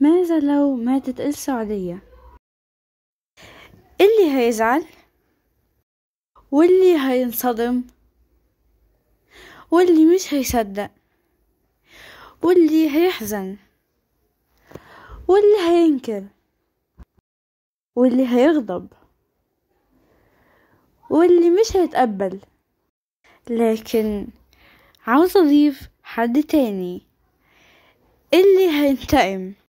ماذا لو ماتت السعودية؟ اللي هيزعل واللي هينصدم واللي مش هيصدق واللي هيحزن واللي هينكر واللي هيغضب واللي مش هيتقبل لكن عاوز اضيف حد تاني اللي هينتقم